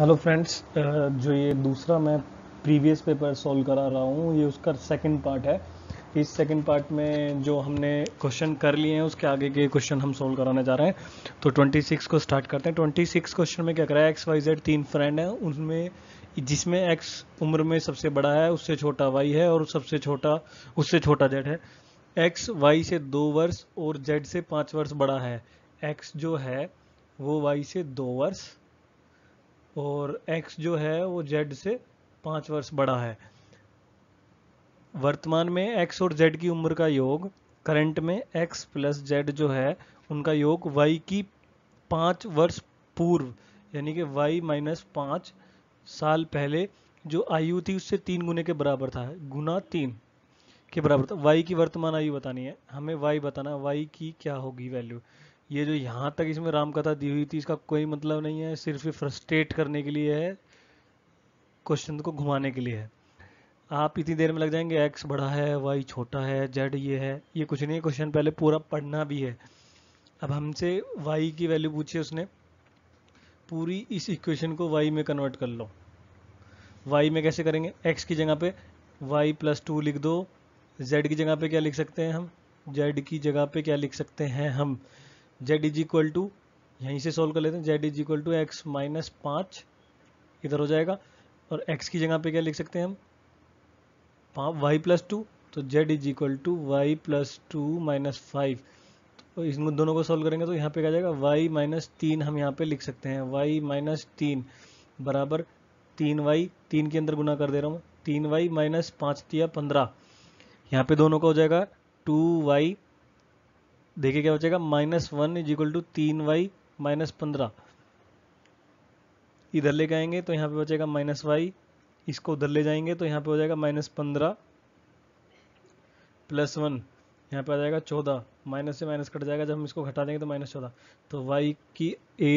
Hello friends जो ये दूसरा मैं प्रीवियस पेपर सॉल्व करा रहा हूँ ये उसका सेकंड पार्ट है इस सेकंड पार्ट में जो हमने क्वेश्चन कर लिए हैं उसके आगे के क्वेश्चन हम सॉल्व कराने जा रहे हैं तो 26 को स्टार्ट करते हैं 26 क्वेश्चन में क्या करा है एक्स वाई जेड तीन फ्रेंड हैं उनमें जिसमें एक्स उम्र में सबसे बड़ा है उससे छोटा वाई है और सबसे छोटा उससे छोटा जेड है एक्स वाई से दो वर्ष और जेड से पाँच वर्ष बड़ा है एक्स जो है वो वाई से दो वर्ष और एक्स जो है वो जेड से पाँच वर्ष बड़ा है वर्तमान में एक्स और जेड की उम्र का योग करंट में एक्स प्लस जेड जो है उनका योग वाई की पाँच वर्ष पूर्व यानी कि वाई माइनस पाँच साल पहले जो आयु थी उससे तीन गुने के बराबर था गुना तीन के बराबर था वाई की वर्तमान आयु बतानी है हमें वाई बताना वाई की क्या होगी वैल्यू ये जो यहाँ तक इसमें राम कथा दी हुई थी इसका कोई मतलब नहीं है सिर्फ ये फ्रस्ट्रेट करने के लिए है क्वेश्चन को घुमाने के लिए है आप इतनी देर में लग जाएंगे एक्स बड़ा है वाई छोटा है जेड ये है ये कुछ नहीं है क्वेश्चन पहले पूरा पढ़ना भी है अब हमसे वाई की वैल्यू पूछी उसने पूरी इस इक्वेशन को वाई में कन्वर्ट कर लो वाई में कैसे करेंगे एक्स की जगह पे वाई प्लस टू लिख दो जेड की जगह पे क्या लिख सकते हैं हम जेड की जगह पे क्या लिख सकते हैं हम जेड इज इक्वल टू यहीं से सोल्व कर लेते हैं Z is equal to X minus पाँच इधर हो जाएगा और एक्स की जगह पे क्या लिख सकते हैं हम वाई प्लस टू तो Z is equal to Y plus two minus five तो इस दोनों को सोल्व करेंगे तो यहाँ पे क्या जाएगा वाई माइनस तीन हम यहाँ पे लिख सकते हैं वाई माइनस तीन बराबर तीन वाई तीन के अंदर गुना कर दे रहा हूँ तीन वाई माइनस पाँच या पंद्रह यहाँ पे दोनों का हो जाएगा टू वाई देखिए क्या हो जाएगा minus one is equal to तीन वाई माइनस पंद्रह इधर लेके आएंगे तो यहाँ पे हो जाएगा माइनस वाई इसको उधर ले जाएंगे तो यहाँ पे हो जाएगा माइनस पंद्रह प्लस वन यहाँ पे आ जाएगा चौदह माइनस से माइनस कट जाएगा जब हम इसको घटा देंगे तो माइनस चौदह तो वाई की ए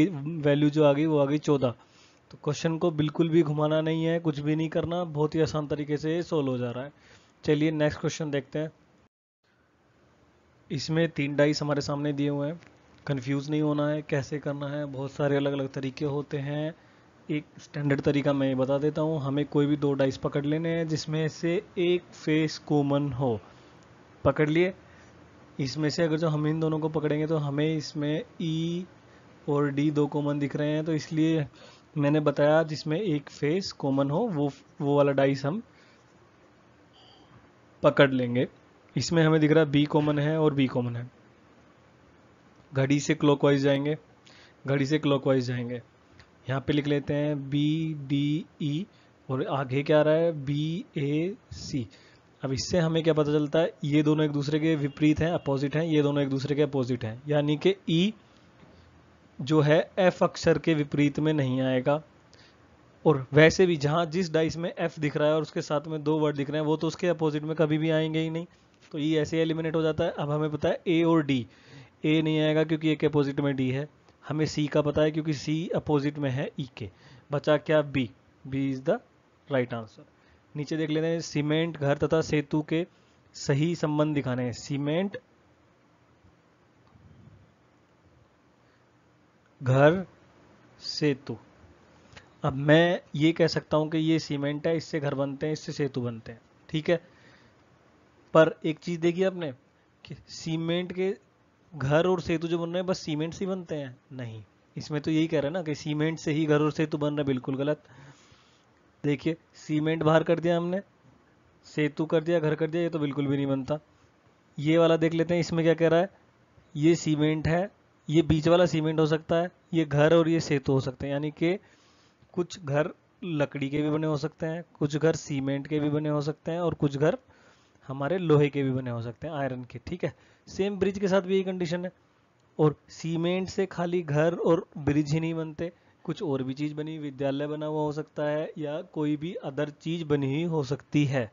वैल्यू जो आ गई वो आ गई चौदह तो क्वेश्चन को बिल्कुल भी घुमाना नहीं है कुछ भी नहीं करना बहुत ही आसान तरीके से सोल्व हो जा रहा है चलिए नेक्स्ट क्वेश्चन देखते हैं इसमें तीन डाइस हमारे सामने दिए हुए हैं कंफ्यूज नहीं होना है कैसे करना है बहुत सारे अलग अलग तरीके होते हैं एक स्टैंडर्ड तरीका मैं ये बता देता हूँ हमें कोई भी दो डाइस पकड़ लेने हैं जिसमें से एक फेस कॉमन हो पकड़ लिए इसमें से अगर जो हम इन दोनों को पकड़ेंगे तो हमें इसमें ई e और डी दो कॉमन दिख रहे हैं तो इसलिए मैंने बताया जिसमें एक फेस कॉमन हो वो वो वाला डाइस हम पकड़ लेंगे इसमें हमें दिख रहा है बी कॉमन है और बी कॉमन है घड़ी से क्लॉकवाइज जाएंगे घड़ी से क्लॉकवाइज जाएंगे यहाँ पे लिख लेते हैं बी डी ई और आगे क्या आ रहा है बी ए सी अब इससे हमें क्या पता चलता है ये दोनों एक दूसरे के विपरीत हैं अपोजिट हैं ये दोनों एक दूसरे के अपोजिट हैं यानी कि ई e जो है एफ अक्षर के विपरीत में नहीं आएगा और वैसे भी जहाँ जिस डाइस में एफ दिख रहा है और उसके साथ में दो वर्ड दिख रहे हैं वो तो उसके अपोजिट में कभी भी आएंगे ही नहीं तो ई e ऐसे एलिमिनेट हो जाता है अब हमें पता है ए और डी ए नहीं आएगा क्योंकि ए के अपोजिट में डी है हमें सी का पता है क्योंकि सी अपोजिट में है ई e के बचा क्या B B is the right answer नीचे देख लेते हैं सीमेंट घर तथा सेतु के सही संबंध दिखाने हैं सीमेंट घर सेतु अब मैं ये कह सकता हूं कि ये सीमेंट है इससे घर बनते हैं इससे सेतु बनते हैं ठीक है पर एक चीज़ देखी आपने कि सीमेंट के घर और सेतु जो बन रहे हैं बस सीमेंट से ही बनते हैं नहीं इसमें तो यही कह रहे हैं ना कि सीमेंट से ही घर और सेतु बन रहा है बिल्कुल गलत देखिए सीमेंट बाहर कर दिया हमने सेतु कर दिया घर कर दिया ये तो बिल्कुल भी नहीं बनता ये वाला देख लेते हैं इसमें क्या कह रहा है ये सीमेंट है ये बीच वाला सीमेंट हो सकता है ये घर और ये सेतु हो सकते हैं यानी कि कुछ घर लकड़ी के भी बने हो सकते हैं कुछ घर सीमेंट के भी बने हो सकते हैं और कुछ घर हमारे लोहे के भी बने हो सकते हैं आयरन के ठीक है सेम ब्रिज के साथ भी यही कंडीशन है और सीमेंट से खाली घर और ब्रिज ही नहीं बनते कुछ और भी चीज़ बनी विद्यालय बना हुआ हो सकता है या कोई भी अदर चीज़ बनी हुई हो सकती है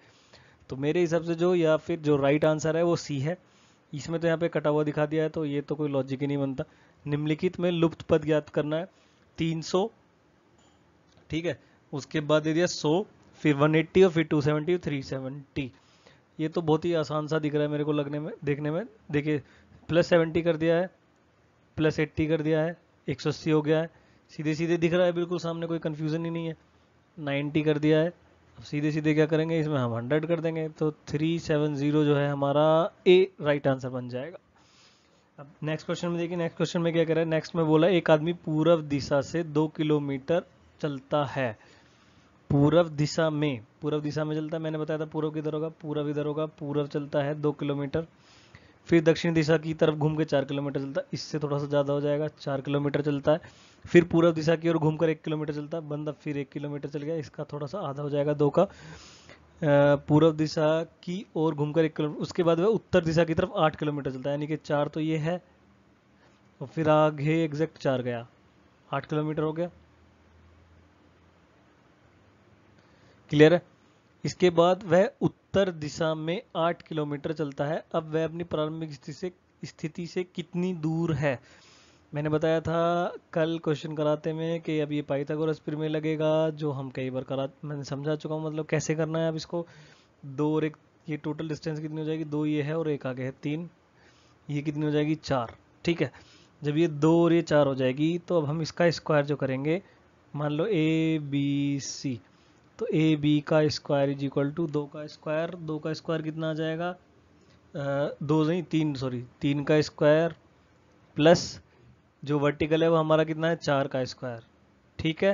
तो मेरे हिसाब से जो या फिर जो राइट आंसर है वो सी है इसमें तो यहाँ पे कटा हुआ दिखा दिया है तो ये तो कोई लॉजिक ही नहीं बनता निम्नलिखित में लुप्त पद ज्ञात करना है 300 ठीक है उसके बाद दे दिया 100 फिर 180 और फिर 270 और 370 ये तो बहुत ही आसान सा दिख रहा है मेरे को लगने में देखने में देखिए प्लस सेवेंटी कर दिया है प्लस एट्टी कर दिया है एक सौ अस्सी हो गया है सीधे सीधे दिख रहा है बिल्कुल सामने कोई कन्फ्यूज़न ही नहीं है नाइन्टी कर दिया है अब सीधे सीधे क्या करेंगे इसमें हम हंड्रेड कर देंगे तो थ्री सेवन ज़ीरो जो है हमारा ए राइट आंसर बन जाएगा अब नेक्स्ट क्वेश्चन में देखिए नेक्स्ट क्वेश्चन में क्या करा है नेक्स्ट में बोला एक आदमी पूर्व दिशा से दो किलोमीटर चलता है पूर्व दिशा में पूर्व दिशा में चलता है मैंने बताया था पूर्व किधर होगा पूर्व इधर होगा पूर्व चलता है दो किलोमीटर फिर दक्षिण दिशा की तरफ घूम के चार किलोमीटर चलता है इससे थोड़ा सा ज़्यादा हो जाएगा चार किलोमीटर चलता है फिर पूर्व दिशा की ओर घूमकर एक किलोमीटर चलता है बंदा फिर एक किलोमीटर चल गया इसका थोड़ा सा आधा हो जाएगा दो का पूर्व दिशा की ओर घूमकर एक किलोमीटर उसके बाद वह उत्तर दिशा की तरफ आठ किलोमीटर चलता है यानी कि चार तो ये है और फिर आगे एग्जैक्ट चार गया आठ किलोमीटर हो गया क्लियर है इसके बाद वह उत्तर दिशा में आठ किलोमीटर चलता है अब वह अपनी प्रारंभिक स्थिति से स्थिति से कितनी दूर है मैंने बताया था कल क्वेश्चन कराते में कि अब ये पाइथागोरस प्रमेय लगेगा जो हम कई बार करा मैंने समझा चुका हूँ मतलब कैसे करना है अब इसको दो और एक ये टोटल डिस्टेंस कितनी हो जाएगी दो ये है और एक आगे है तीन ये कितनी हो जाएगी चार ठीक है जब ये दो और ये चार हो जाएगी तो अब हम इसका स्क्वायर जो करेंगे मान लो ए बी सी तो ए बी का स्क्वायर इज इक्वल टू दो का स्क्वायर दो का स्क्वायर कितना आ जाएगा दो नहीं तीन सॉरी तीन का स्क्वायर प्लस जो वर्टिकल है वो हमारा कितना है चार का स्क्वायर ठीक है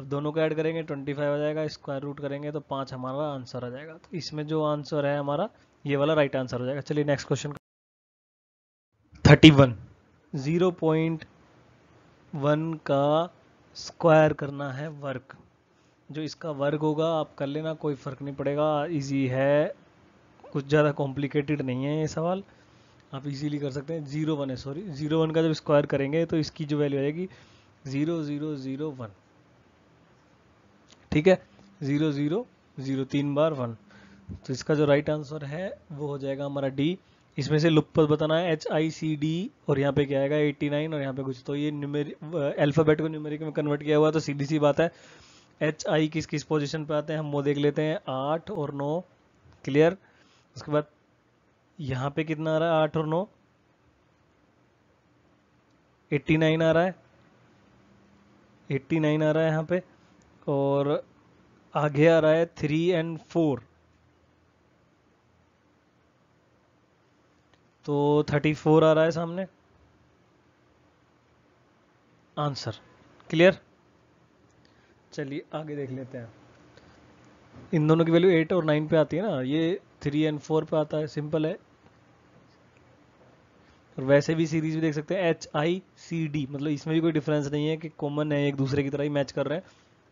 अब दोनों को ऐड करेंगे ट्वेंटी फाइव आ जाएगा स्क्वायर रूट करेंगे तो पाँच हमारा आंसर आ जाएगा तो इसमें जो आंसर है हमारा ये वाला राइट आंसर हो जाएगा चलिए next question thirty one zero point one का स्क्वायर करना है वर्क जो इसका वर्ग होगा आप कर लेना कोई फ़र्क नहीं पड़ेगा इजी है कुछ ज़्यादा कॉम्प्लिकेटेड नहीं है ये सवाल आप इजीली कर सकते हैं जीरो वन है सॉरी जीरो वन का जब स्क्वायर करेंगे तो इसकी जो वैल्यू आएगी ज़ीरो ज़ीरो ज़ीरो वन ठीक है ज़ीरो ज़ीरो ज़ीरो तीन बार वन तो इसका जो राइट आंसर है वो हो जाएगा हमारा डी इसमें से लुप्पस बताना है एच आई सी डी और यहाँ पे क्या आएगा नाइन और यहाँ पे कुछ तो ये न्यूमेरिक अल्फ़ाबेट को न्यूमेरिक में कन्वर्ट किया हुआ तो सीधी सी बात है एच आई किस किस पोजीशन पे आते हैं हम वो देख लेते हैं आठ और नौ क्लियर उसके बाद यहाँ पे कितना आ रहा है आठ और नौ एट्टी नाइन आ रहा है एट्टी नाइन आ रहा है यहाँ पे और आगे आ रहा है थ्री एंड फोर तो थर्टी फोर आ रहा है सामने आंसर क्लियर चलिए आगे देख लेते हैं इन दोनों की वैल्यू एट और नाइन पे आती है ना ये थ्री एंड फोर पे आता है सिंपल है और वैसे भी सीरीज भी देख सकते हैं एच आई सी डी मतलब इसमें भी कोई डिफरेंस नहीं है कि कॉमन है एक दूसरे की तरह ही मैच कर रहे हैं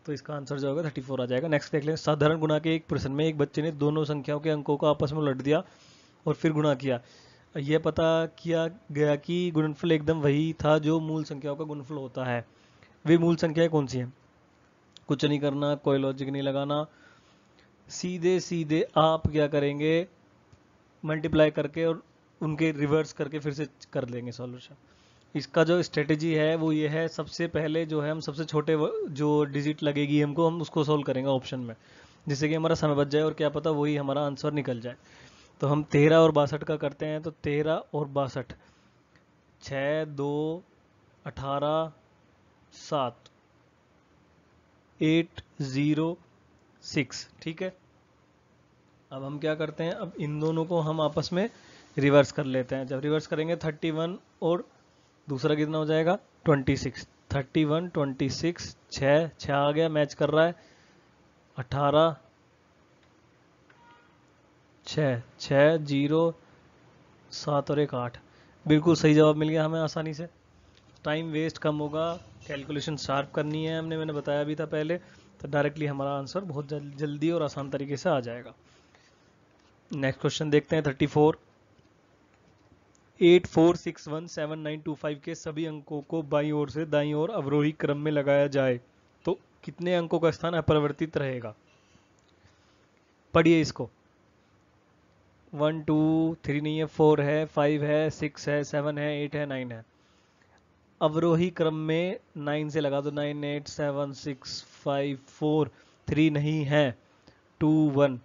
तो इसका आंसर जो होगा थर्टी आ जाएगा नेक्स्ट देख लें साधारण गुना के एक प्रश्न में एक बच्चे ने दोनों संख्याओं के अंकों को आपस में लट दिया और फिर गुणा किया यह पता किया गया कि गुणनफल एकदम वही था जो मूल संख्याओं का गुणफल होता है वे मूल संख्याएं कौन सी हैं कुछ नहीं करना कोई लॉजिक नहीं लगाना सीधे सीधे आप क्या करेंगे मल्टीप्लाई करके और उनके रिवर्स करके फिर से कर लेंगे सॉल्यूशन इसका जो स्ट्रेटेजी है वो ये है सबसे पहले जो है हम सबसे छोटे जो डिजिट लगेगी हमको हम उसको सॉल्व करेंगे ऑप्शन में जिससे कि हमारा समय बच जाए और क्या पता वही हमारा आंसर निकल जाए तो हम तेरह और बासठ का करते हैं तो तेरह और बासठ छः दो अठारह सात एट ज़ीरो सिक्स ठीक है अब हम क्या करते हैं अब इन दोनों को हम आपस में रिवर्स कर लेते हैं जब रिवर्स करेंगे थर्टी वन और दूसरा कितना हो जाएगा twenty six thirty one twenty six छ आ गया मैच कर रहा है अठारह छ छ जीरो सात और एक आठ बिल्कुल सही जवाब मिल गया हमें आसानी से टाइम वेस्ट कम होगा कैलकुलेशन शार्प करनी है हमने मैंने बताया भी था पहले तो डायरेक्टली हमारा आंसर बहुत जल, जल्दी और आसान तरीके से आ जाएगा नेक्स्ट क्वेश्चन देखते हैं thirty four eight four six one seven nine two five के सभी अंकों को बाई ओर से दाई ओर अवरोही क्रम में लगाया जाए तो कितने अंकों का स्थान अपरिवर्तित रहेगा पढ़िए इसको वन टू थ्री नहीं है फोर है फाइव है सिक्स है सेवन है एट है नाइन है अवरोही क्रम में नाइन से लगा दो nine eight seven six five four three नहीं है टू वन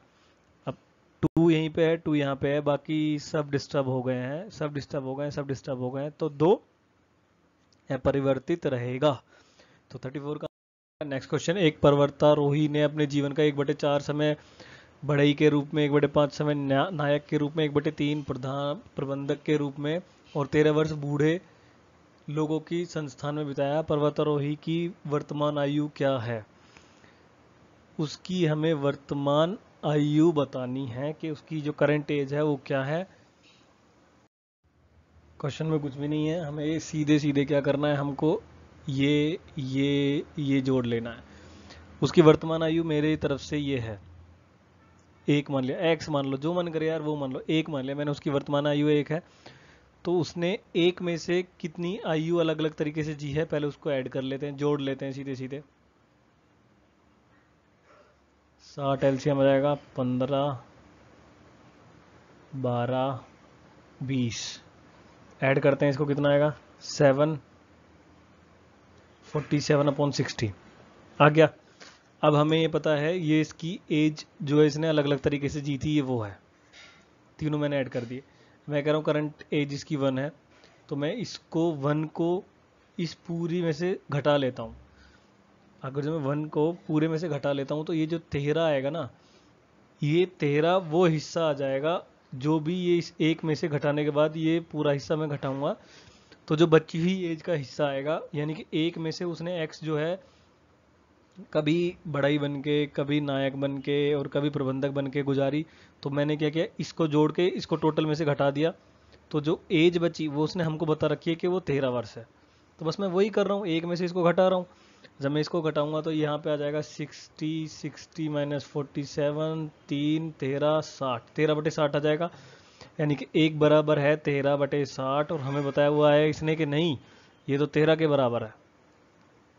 अब टू यहीं पे है टू यहाँ पे है बाकी सब डिस्टर्ब हो गए हैं सब डिस्टर्ब हो गए हैं सब डिस्टर्ब हो गए हैं तो दो परिवर्तित रहेगा तो थर्टी फोर का नेक्स्ट क्वेश्चन एक रोही ने अपने जीवन का एक बटे चार समय बढ़ई के रूप में एक बटे पांच समय नायक के रूप में एक बटे तीन प्रधान प्रबंधक के रूप में और तेरह वर्ष बूढ़े लोगों की संस्थान में बिताया पर्वतारोही की वर्तमान आयु क्या है उसकी हमें वर्तमान आयु बतानी है कि उसकी जो करंट एज है वो क्या है क्वेश्चन में कुछ भी नहीं है हमें सीधे सीधे क्या करना है हमको ये ये ये जोड़ लेना है उसकी वर्तमान आयु मेरे तरफ से ये है एक मान लिया एक्स मान लो जो मन करे यार वो मान लो एक मान लिया मैंने उसकी वर्तमान आयु एक है तो उसने एक में से कितनी आयु अलग अलग तरीके से जी है पहले उसको ऐड कर लेते हैं जोड़ लेते हैं सीधे सीधे साठ एलसीएम आ जाएगा पंद्रह बारह बीस ऐड करते हैं इसको कितना आएगा seven forty seven upon sixty आ गया अब हमें ये पता है ये इसकी एज जो है इसने अलग अलग तरीके से जीती ये वो है तीनों मैंने ऐड कर दिए मैं कह रहा हूँ करंट एज इसकी वन है तो मैं इसको वन को इस पूरी में से घटा लेता हूँ अगर जो मैं वन को पूरे में से घटा लेता हूँ तो ये जो तेहरा आएगा ना ये तेहरा वो हिस्सा आ जाएगा जो भी ये इस एक में से घटाने के बाद ये पूरा हिस्सा मैं घटाऊंगा तो जो बची हुई एज का हिस्सा आएगा यानी कि एक में से उसने एक्स जो है कभी बड़ाई बन के कभी नायक बन के और कभी प्रबंधक बन के गुजारी तो मैंने क्या किया इसको जोड़ के इसको टोटल में से घटा दिया तो जो एज बची वो उसने हमको बता रखी है कि वो तेरह वर्ष है तो बस मैं वही कर रहा हूँ एक में से इसको घटा रहा हूँ जब मैं इसको घटाऊंगा तो यहाँ पे आ जाएगा sixty sixty minus forty seven तीन तेरह साठ तेरह बटे साठ आ जाएगा यानी कि एक बराबर है तेरह बटे साठ और हमें बताया हुआ है इसने कि नहीं ये तो तेरह के बराबर है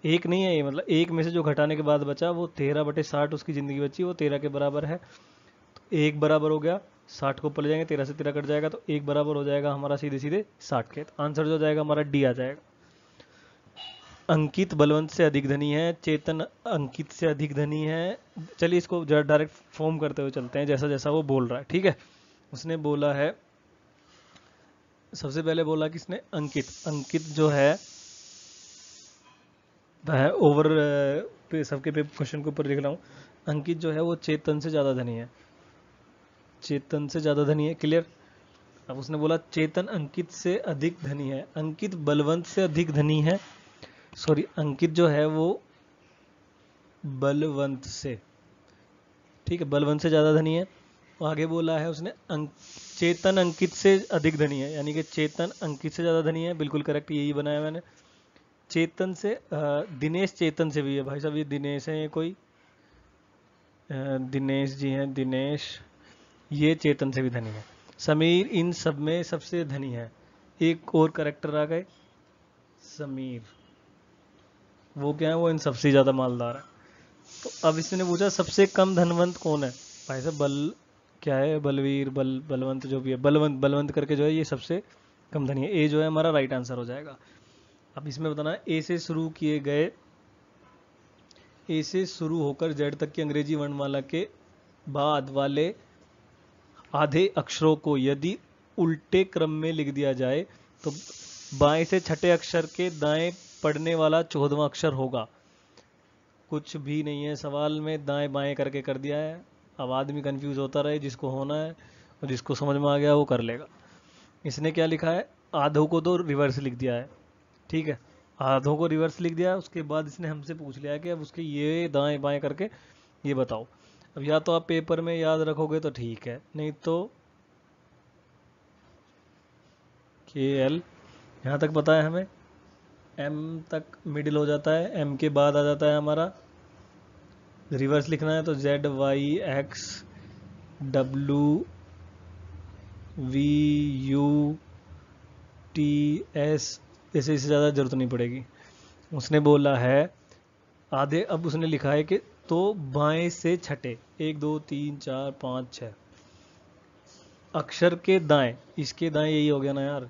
एक नहीं है ये मतलब एक में से जो घटाने के बाद बचा वो तेरह बटे साठ उसकी ज़िंदगी बची वो तेरह के बराबर है तो एक बराबर हो गया साठ को पले जाएंगे तेरह से तेरह कट जाएगा तो एक बराबर हो जाएगा हमारा सीधे सीधे साठ के तो आंसर जो जाएगा हमारा डी आ जाएगा अंकित बलवंत से अधिक धनी है चेतन अंकित से अधिक धनी है चलिए इसको डायरेक्ट फॉर्म करते हुए चलते हैं जैसा जैसा वो बोल रहा है ठीक है उसने बोला है सबसे पहले बोला किसने अंकित अंकित जो है ओवर uh, पे सबके पे क्वेश्चन के ऊपर लिख रहा हूँ अंकित जो है वो चेतन से ज़्यादा धनी है चेतन से ज़्यादा धनी है क्लियर अब उसने बोला चेतन अंकित से अधिक धनी है अंकित बलवंत से अधिक धनी है सॉरी अंकित जो है वो बलवंत से ठीक है बलवंत से ज़्यादा धनी है आगे बोला है उसने अंक चेतन अंकित से अधिक धनी है यानी कि चेतन अंकित से ज़्यादा धनी है बिल्कुल करेक्ट यही बनाया मैंने चेतन से दिनेश चेतन से भी है भाई साहब ये दिनेश है ये कोई दिनेश जी हैं दिनेश ये चेतन से भी धनी है समीर इन सब में सबसे धनी है एक और करेक्टर आ गए समीर वो क्या है वो इन सबसे ज़्यादा मालदार है तो अब इसने पूछा सबसे कम धनवंत कौन है भाई साहब बल क्या है बलवीर बल बलवंत जो भी है बलवंत बलवंत करके जो है ये सबसे कम धनी है ए जो है हमारा राइट आंसर हो जाएगा अब इसमें बताना ए से शुरू किए गए ए से शुरू होकर जेड तक की अंग्रेजी वर्णमाला के बाद वाले आधे अक्षरों को यदि उल्टे क्रम में लिख दिया जाए तो बाएं से छठे अक्षर के दाएं पढ़ने वाला चौदवा अक्षर होगा कुछ भी नहीं है सवाल में दाएं बाएं करके कर दिया है अब आदमी कंफ्यूज होता रहे जिसको होना है और जिसको समझ में आ गया वो कर लेगा इसने क्या लिखा है आधों को तो रिवर्स लिख दिया है ठीक है आधों को रिवर्स लिख दिया उसके बाद इसने हमसे पूछ लिया कि अब उसके ये दाएं बाएं करके ये बताओ अब या तो आप पेपर में याद रखोगे तो ठीक है नहीं तो के एल यहाँ तक पता है हमें एम तक मिडिल हो जाता है एम के बाद आ जाता है हमारा रिवर्स लिखना है तो Z Y X W V U T S इसे इससे ज़्यादा ज़रूरत नहीं पड़ेगी उसने बोला है आधे अब उसने लिखा है कि तो बाएं से छठे एक दो तीन चार पाँच छः अक्षर के दाएं इसके दाएं यही हो गया ना यार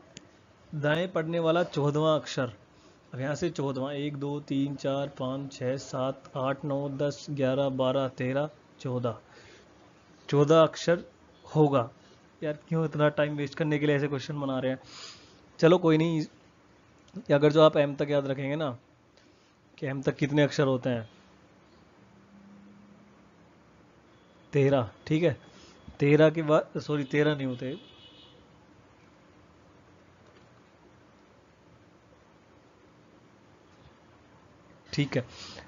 दाएं पढ़ने वाला चौदवा अक्षर अब यहाँ से चौदवा एक दो तीन चार पाँच छः सात आठ नौ दस ग्यारह बारह तेरह चौदह चौदह अक्षर होगा यार क्यों इतना टाइम वेस्ट करने के लिए ऐसे क्वेश्चन बना रहे हैं चलो कोई नहीं अगर जो आप एम तक याद रखेंगे ना कि एम तक कितने अक्षर होते हैं तेरह ठीक है तेरह के बाद सॉरी तेरह नहीं होते ठीक है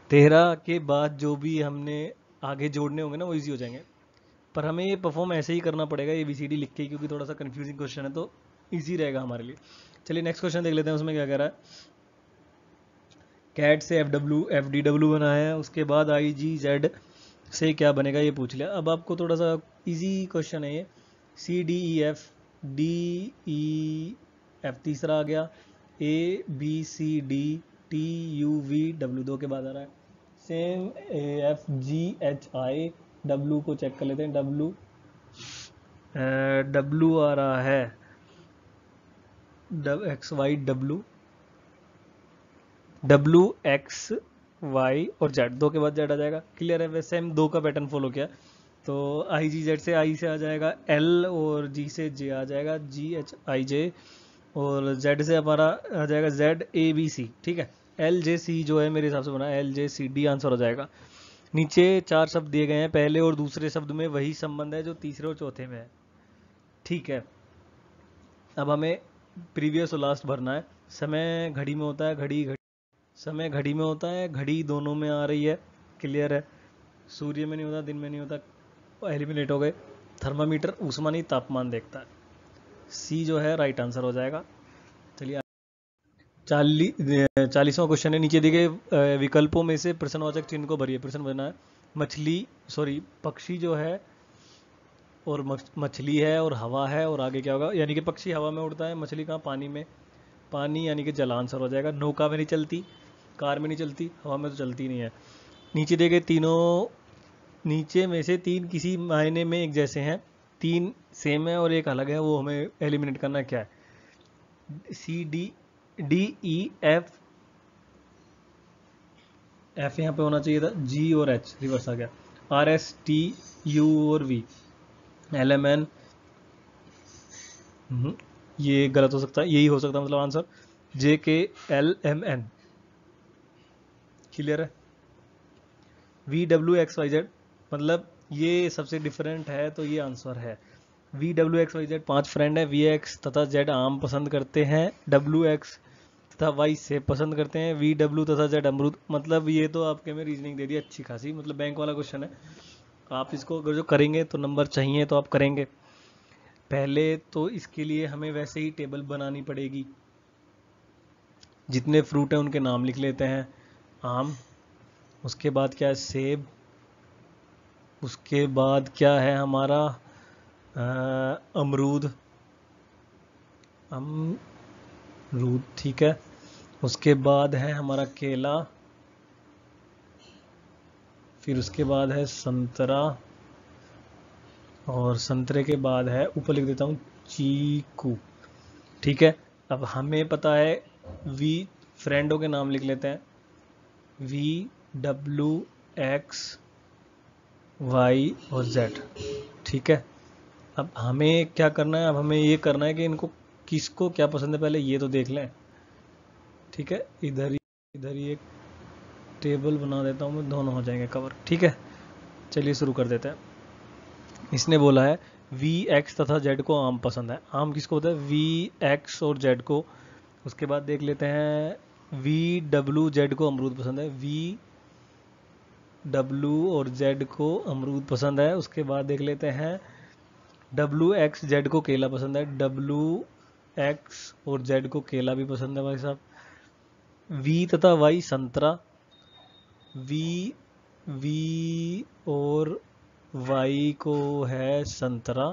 तेरह के बाद जो भी हमने आगे जोड़ने होंगे ना वो इजी हो जाएंगे पर हमें ये परफॉर्म ऐसे ही करना पड़ेगा ये बी सी डी लिख के क्योंकि थोड़ा सा कंफ्यूजिंग क्वेश्चन है तो ईजी रहेगा हमारे लिए चलिए नेक्स्ट क्वेश्चन देख लेते हैं उसमें क्या कह रहा है कैट से F W F D W बना है उसके बाद आई जी जेड से क्या बनेगा ये पूछ लिया अब आपको थोड़ा सा इजी क्वेश्चन है ये C D E F D E F तीसरा आ गया A B C D T U V W दो के बाद आ रहा है same A F G H I W को चेक कर लेते हैं डब्ल्यू डब्ल्यू आ रहा है X Y W W X Y और जेड दो के बाद जेड आ जाएगा क्लियर है वैसे हम दो का पैटर्न फॉलो किया तो आई जी जेड से आई से आ जाएगा एल और जी से जे आ जाएगा जी एच आई जे और जेड से हमारा आ जाएगा जेड ए बी सी ठीक है एल जे सी जो है मेरे हिसाब से बना L J C D answer हो जाएगा नीचे चार शब्द दिए गए हैं पहले और दूसरे शब्द में वही संबंध है जो तीसरे और चौथे में है ठीक है अब हमें प्रीवियस और लास्ट भरना है समय घड़ी में होता है घड़ी घड़ी समय घड़ी में होता है घड़ी दोनों में आ रही है क्लियर है सूर्य में नहीं होता दिन में नहीं होता एलिमिनेट हो गए थर्मामीटर उस्मानी तापमान देखता है सी जो है राइट आंसर हो जाएगा चलिए चालीस चालीसवां क्वेश्चन है नीचे दिखे विकल्पों में से प्रश्नवाचक चिन्ह को भरिए प्रश्न बना है मछली सॉरी पक्षी जो है और मछली है और हवा है और आगे क्या होगा यानी कि पक्षी हवा में उड़ता है मछली कहाँ पानी में पानी यानी कि जलांसर हो जाएगा नौका में नहीं चलती कार में नहीं चलती हवा में तो चलती नहीं है नीचे देखे तीनों नीचे में से तीन किसी मायने में एक जैसे हैं तीन सेम है और एक अलग है वो हमें एलिमिनेट करना क्या है C D D E F F यहाँ पे होना चाहिए था जी और एच रिवर्स आ गया आर एस टी यू और वी एल एम एन हम्म। ये गलत हो सकता है यही हो सकता है मतलब answer J K L M N clear है V W X Y Z मतलब ये सबसे डिफरेंट है तो ये आंसर है V W X Y Z पांच फ्रेंड है वी एक्स तथा जेड आम पसंद करते हैं डब्ल्यू एक्स तथा वाई से पसंद करते हैं वी डब्ल्यू तथा जेड अमरूद मतलब ये तो आपके में रीजनिंग दे दी अच्छी खासी मतलब बैंक वाला क्वेश्चन है तो आप इसको अगर जो करेंगे तो नंबर चाहिए तो आप करेंगे पहले तो इसके लिए हमें वैसे ही टेबल बनानी पड़ेगी जितने फ्रूट हैं उनके नाम लिख लेते हैं आम उसके बाद क्या है सेब उसके बाद क्या है हमारा अमरूद अमरूद ठीक है उसके बाद है हमारा केला फिर उसके बाद है संतरा और संतरे के बाद है ऊपर लिख देता हूँ चीकू ठीक है अब हमें पता है वी फ्रेंडों के नाम लिख लेते हैं वी डब्लू एक्स वाई और जेड ठीक है अब हमें क्या करना है अब हमें ये करना है कि इनको किसको क्या पसंद है पहले ये तो देख लें ठीक है इधर इधर ये टेबल बना देता हूँ मैं दोनों हो जाएंगे कवर ठीक है चलिए शुरू कर देते हैं इसने बोला है वी एक्स तथा जेड को आम पसंद है आम किसको होता है वी एक्स और जेड को उसके बाद देख लेते हैं वी डब्लू जेड को अमरूद पसंद है वी डब्लू और जेड को अमरूद पसंद है उसके बाद देख लेते हैं डब्लू एक्स जेड को केला पसंद है डब्लू एक्स और जेड को केला भी पसंद है भाई साहब वी तथा वाई संतरा वी वी और वाई को है संतरा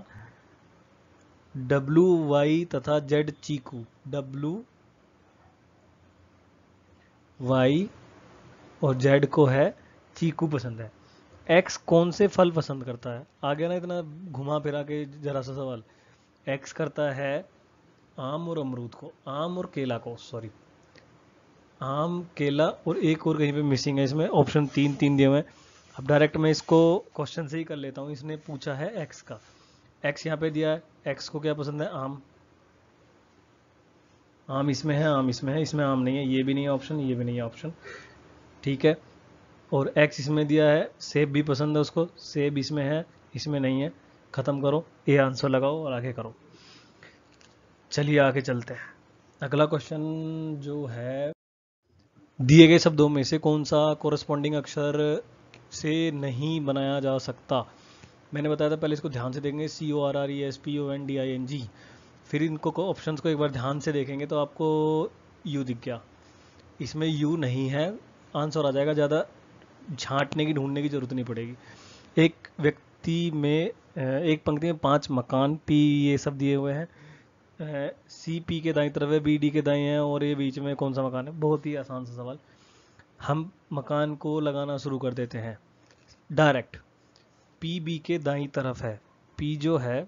डब्लू वाई तथा जेड चीकू डब्लू वाई और जेड को है चीकू पसंद है एक्स कौन से फल पसंद करता है आगे ना इतना घुमा फिरा के जरा सा सवाल एक्स करता है आम और अमरूद को आम और केला को सॉरी आम केला और एक और कहीं पे मिसिंग है इसमें ऑप्शन तीन तीन दिए हुए हैं अब डायरेक्ट मैं इसको क्वेश्चन से ही कर लेता हूँ इसने पूछा है एक्स का एक्स यहाँ पे दिया है एक्स को क्या पसंद है आम आम इसमें है आम इसमें है इसमें आम नहीं है ये भी नहीं है ऑप्शन ये भी नहीं है ऑप्शन ठीक है और एक्स इसमें दिया है सेब भी पसंद है उसको सेब इसमें है इसमें नहीं है ख़त्म करो ए आंसर लगाओ और आगे करो चलिए आगे चलते हैं अगला क्वेश्चन जो है दिए गए शब्दों में से कौन सा कोरस्पॉन्डिंग अक्षर से नहीं बनाया जा सकता मैंने बताया था पहले इसको ध्यान से देखेंगे C O R R E S P O N D I N G फिर इनको ऑप्शंस को एक बार ध्यान से देखेंगे तो आपको यू दिख गया इसमें यू नहीं है आंसर आ जाएगा ज़्यादा झांटने की ढूंढने की ज़रूरत नहीं पड़ेगी एक व्यक्ति में एक पंक्ति में पांच मकान पी ये सब दिए हुए हैं सी पी के दाई तरफ है बी डी के दाई है और ये बीच में कौन सा मकान है बहुत ही आसान सा सवाल हम मकान को लगाना शुरू कर देते हैं डायरेक्ट पी बी के दाई तरफ है पी जो है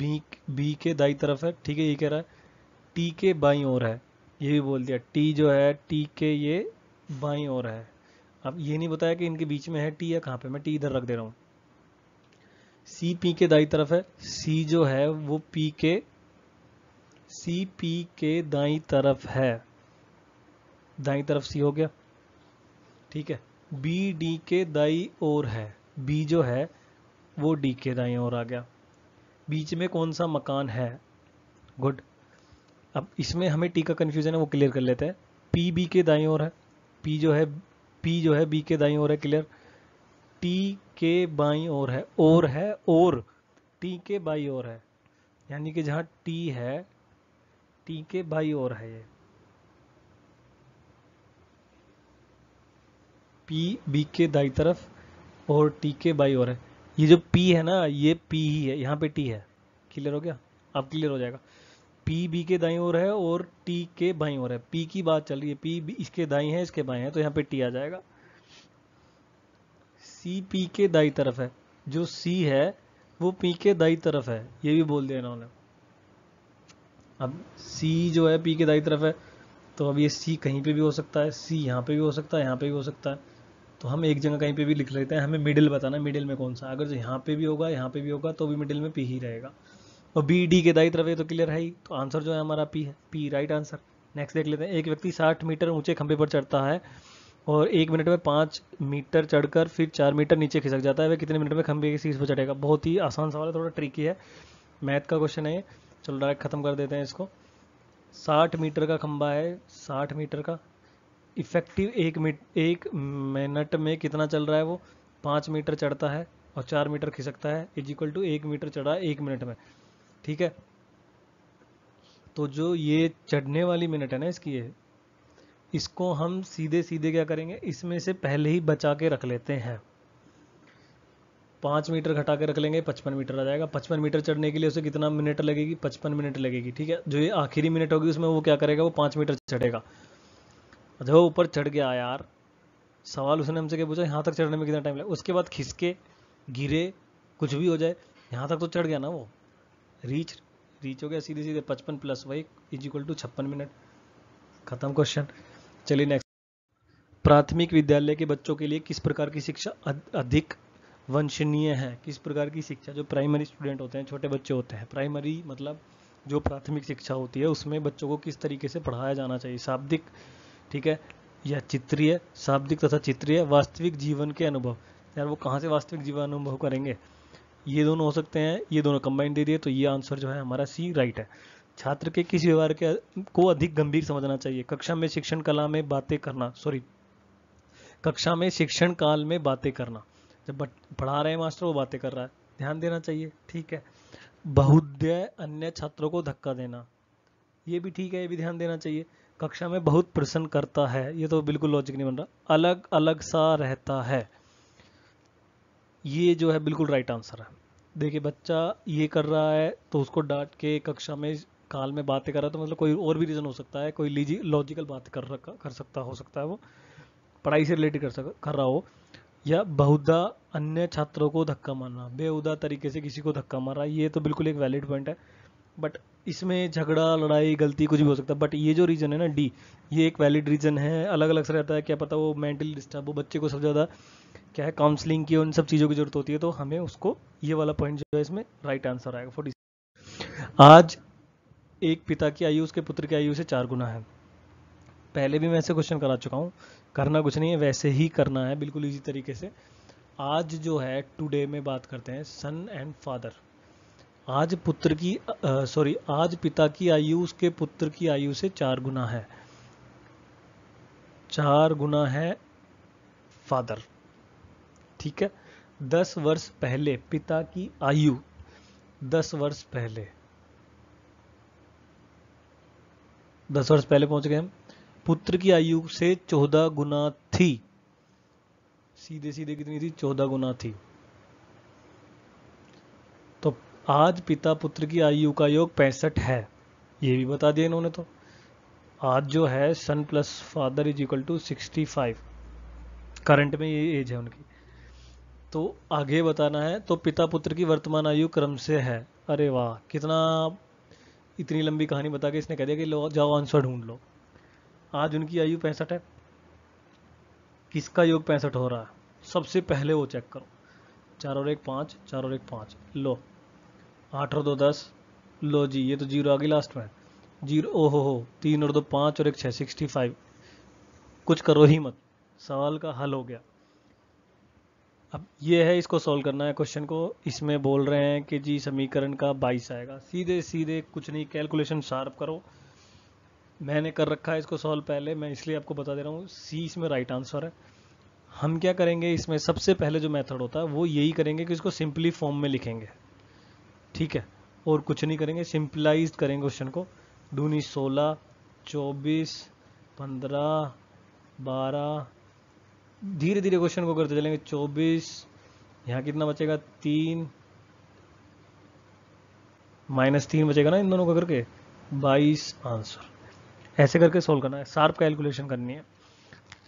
बी बी के दाई तरफ है ठीक है ये कह रहा है टी के बाई और है ये भी बोल दिया टी जो है टी के ये बाई और है अब ये नहीं बताया कि इनके बीच में है टी या कहाँ पे मैं टी इधर रख दे रहा हूँ सी पी के दाई तरफ है सी जो है वो पी के सी पी के दाई तरफ है दाई तरफ सी हो गया ठीक है बी डी के दाई और है बी जो है वो डी के दाई और आ गया बीच में कौन सा मकान है गुड अब इसमें हमें टी का कन्फ्यूजन है वो क्लियर कर लेते हैं पी बी के दाई और है पी जो है पी जो है बी के दाई और है क्लियर टी के बाई और है और है और टी के बाई और है यानी कि जहाँ टी है टी के बाई और है ये पी बी के दाई तरफ और टी के बाई और है ये जो पी है ना ये पी ही है यहाँ पे टी है क्लियर हो गया अब क्लियर हो जाएगा पी बी के दाई ओर है और टी के बाई ओर है पी की बात चल रही है पी इसके दाई है इसके बाई है तो यहाँ पे टी आ जाएगा सी पी के दाई तरफ है जो सी है वो पी के दाई तरफ है ये भी बोल दिया इन्होंने अब सी जो है पी के दाई तरफ है तो अब ये सी कहीं पे भी हो सकता है सी यहाँ पे भी हो सकता है यहाँ पे भी हो सकता है तो हम एक जगह कहीं पे भी लिख लेते हैं हमें मिडिल बताना है मिडिल में कौन सा अगर जो यहाँ पे भी होगा यहाँ पे भी होगा तो भी मिडिल में पी ही रहेगा और बी डी के दाई तरफ है तो क्लियर है ही तो आंसर जो है हमारा पी है पी राइट आंसर नेक्स्ट देख लेते हैं एक व्यक्ति साठ मीटर ऊंचे खंभे पर चढ़ता है और एक मिनट में पाँच मीटर चढ़कर फिर चार मीटर नीचे खिसक जाता है वह कितने मिनट में खंबे की शीर्ष पर चढ़ेगा बहुत ही आसान सवाल है थोड़ा ट्रिकी है मैथ का क्वेश्चन है चलो डायरेक्ट ख़त्म कर देते हैं इसको साठ मीटर का खंबा है साठ मीटर का इफेक्टिव एक मिनट एक मिनट में कितना चल रहा है वो पाँच मीटर चढ़ता है और चार मीटर खिसकता है इज इक्वल टू एक मीटर चढ़ा एक मिनट में ठीक है तो जो ये चढ़ने वाली मिनट है ना इसकी ये इसको हम सीधे सीधे क्या करेंगे इसमें से पहले ही बचा के रख लेते हैं पाँच मीटर घटा के रख लेंगे पचपन मीटर आ जाएगा पचपन मीटर चढ़ने के लिए उसे कितना मिनट लगेगी पचपन मिनट लगेगी ठीक है जो ये आखिरी मिनट होगी उसमें वो क्या करेगा वो पाँच मीटर चढ़ेगा जो ऊपर चढ़ गया यार सवाल उसने हमसे क्या पूछा यहाँ तक चढ़ने में कितना टाइम लगे उसके बाद खिसके गिरे कुछ भी हो जाए यहाँ तक तो चढ़ गया ना वो रीच रीच हो गया सीधे सीधे पचपन plus Y is equal to छप्पन मिनट खत्म क्वेश्चन चलिए नेक्स्ट प्राथमिक विद्यालय के बच्चों के लिए किस प्रकार की शिक्षा अधिक वंशनीय है किस प्रकार की शिक्षा जो प्राइमरी स्टूडेंट होते हैं छोटे बच्चे होते हैं प्राइमरी मतलब जो प्राथमिक शिक्षा होती है उसमें बच्चों को किस तरीके से पढ़ाया जाना चाहिए शाब्दिक ठीक है या चित्रीय शाब्दिक तथा चित्रीय वास्तविक जीवन के अनुभव यार वो कहाँ से वास्तविक जीवन अनुभव करेंगे ये दोनों हो सकते हैं ये दोनों कंबाइन दे दिए तो ये आंसर जो है हमारा सी राइट है छात्र के किस व्यवहार के को अधिक गंभीर समझना चाहिए कक्षा में शिक्षण कला में बातें करना सॉरी कक्षा में शिक्षण काल में बातें करना जब पढ़ा रहे हैं मास्टर वो बातें कर रहा है ध्यान देना चाहिए ठीक है बहुत अन्य छात्रों को धक्का देना ये भी ठीक है ये भी ध्यान देना चाहिए कक्षा में बहुत प्रसन्न करता है ये तो बिल्कुल लॉजिक नहीं बन रहा अलग अलग सा रहता है ये जो है बिल्कुल राइट आंसर है देखिए बच्चा ये कर रहा है तो उसको डांट के कक्षा में काल में बातें कर रहा है तो मतलब कोई और भी रीज़न हो सकता है कोई लीजी लॉजिकल बात कर रखा कर सकता हो सकता है वो पढ़ाई से रिलेटेड कर सक कर रहा हो या बहुधा अन्य छात्रों को धक्का मारना बेहुदा तरीके से किसी को धक्का मारा ये तो बिल्कुल एक वैलिड पॉइंट है बट इसमें झगड़ा लड़ाई गलती कुछ भी हो सकता है बट ये जो रीज़न है ना डी ये एक वैलिड रीज़न है अलग अलग से रहता है क्या पता वो मेंटल डिस्टर्ब हो बच्चे को सबसे ज़्यादा क्या है काउंसलिंग की उन सब चीज़ों की ज़रूरत होती है तो हमें उसको ये वाला पॉइंट जो है इसमें राइट आंसर आएगा फोर्टी आज एक पिता की आयु उसके पुत्र की आयु से चार गुना है पहले भी मैं ऐसे क्वेश्चन करा चुका हूँ करना कुछ नहीं है वैसे ही करना है बिल्कुल इजी तरीके से आज जो है टुडे में बात करते हैं सन एंड फादर आज पुत्र की सॉरी आज पिता की आयु उसके पुत्र की आयु से चार गुना है चार गुना है फादर ठीक है दस वर्ष पहले पिता की आयु दस वर्ष पहले दस वर्ष पहले पहुंच गए हम पुत्र की आयु से चौदह गुना थी सीधे सीधे कितनी थी चौदह गुना थी तो आज पिता पुत्र की आयु का योग पैंसठ है ये भी बता दिया इन्होंने तो आज जो है son plus father is equal to sixty five current में ये एज है उनकी तो आगे बताना है तो पिता पुत्र की वर्तमान आयु क्रम से है अरे वाह कितना इतनी लंबी कहानी बता के इसने कह दिया कि लो जाओ आंसर ढूंढ लो आज उनकी आयु पैंसठ है किसका योग पैंसठ हो रहा है सबसे पहले वो चेक करो चार और एक पाँच चार और एक पाँच लो आठ और दो दस लो जी ये तो जीरो आ गई लास्ट में जीरो ओ हो हो तीन और दो पाँच और एक छः सिक्सटी फाइव कुछ करो ही मत सवाल का हल हो गया अब ये है इसको सॉल्व करना है क्वेश्चन को इसमें बोल रहे हैं कि जी समीकरण का बाईस आएगा सीधे सीधे कुछ नहीं कैलकुलेशन शार्प करो मैंने कर रखा है इसको सॉल्व पहले मैं इसलिए आपको बता दे रहा हूँ सी इसमें राइट आंसर है हम क्या करेंगे इसमें सबसे पहले जो मेथड होता है वो यही करेंगे कि इसको सिंपली फॉर्म में लिखेंगे ठीक है और कुछ नहीं करेंगे सिंपलाइज करेंगे क्वेश्चन को दूनी सोलह चौबीस पंद्रह बारह धीरे धीरे क्वेश्चन को करते चलेंगे चौबीस यहाँ कितना बचेगा तीन माइनस तीन बचेगा ना इन दोनों को करके बाईस आंसर ऐसे करके सोल्व करना है सार्प कैलकुलेशन करनी है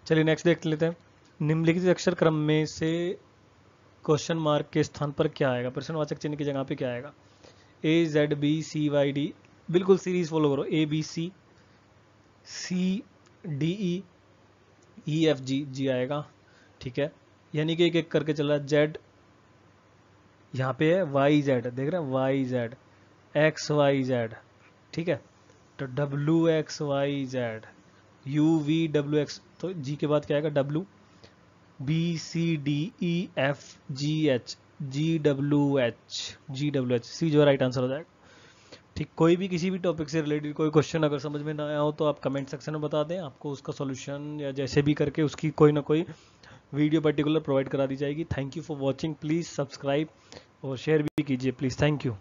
चलिए नेक्स्ट देख लेते हैं निम्नलिखित अक्षर क्रम में से क्वेश्चन मार्क के स्थान पर क्या आएगा प्रश्नवाचक चिन्ह की जगह पे क्या आएगा A Z B C Y D बिल्कुल सीरीज फॉलो करो A B C C D E E F G G आएगा ठीक है यानी कि एक एक करके चल रहा है जेड यहाँ पे है वाई जेड देख रहे हैं Y Z X Y Z ठीक है तो W X Y Z U V W X तो जी के बाद क्या आएगा W B C D E F G H G W H G W H C जो राइट आंसर हो जाएगा ठीक कोई भी किसी भी टॉपिक से रिलेटेड कोई क्वेश्चन अगर समझ में ना आया हो तो आप कमेंट सेक्शन में बता दें आपको उसका सॉल्यूशन या जैसे भी करके उसकी कोई ना कोई वीडियो पर्टिकुलर प्रोवाइड करा दी जाएगी thank you for watching please subscribe और शेयर भी कीजिए प्लीज़ थैंक यू